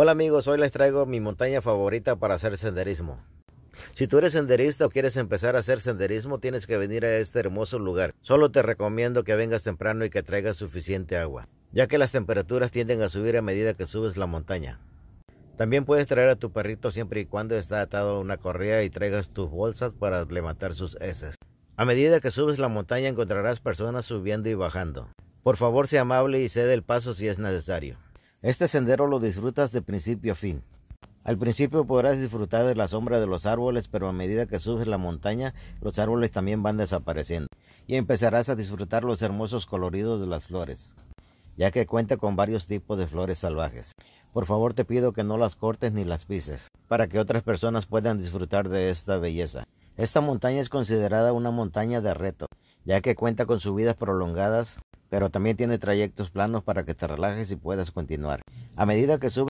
Hola amigos, hoy les traigo mi montaña favorita para hacer senderismo. Si tú eres senderista o quieres empezar a hacer senderismo, tienes que venir a este hermoso lugar. Solo te recomiendo que vengas temprano y que traigas suficiente agua, ya que las temperaturas tienden a subir a medida que subes la montaña. También puedes traer a tu perrito siempre y cuando está atado a una correa y traigas tus bolsas para levantar sus heces. A medida que subes la montaña encontrarás personas subiendo y bajando. Por favor, sea amable y cede el paso si es necesario. Este sendero lo disfrutas de principio a fin. Al principio podrás disfrutar de la sombra de los árboles, pero a medida que subes la montaña, los árboles también van desapareciendo y empezarás a disfrutar los hermosos coloridos de las flores, ya que cuenta con varios tipos de flores salvajes. Por favor te pido que no las cortes ni las pises, para que otras personas puedan disfrutar de esta belleza. Esta montaña es considerada una montaña de reto, ya que cuenta con subidas prolongadas pero también tiene trayectos planos para que te relajes y puedas continuar. A medida que subes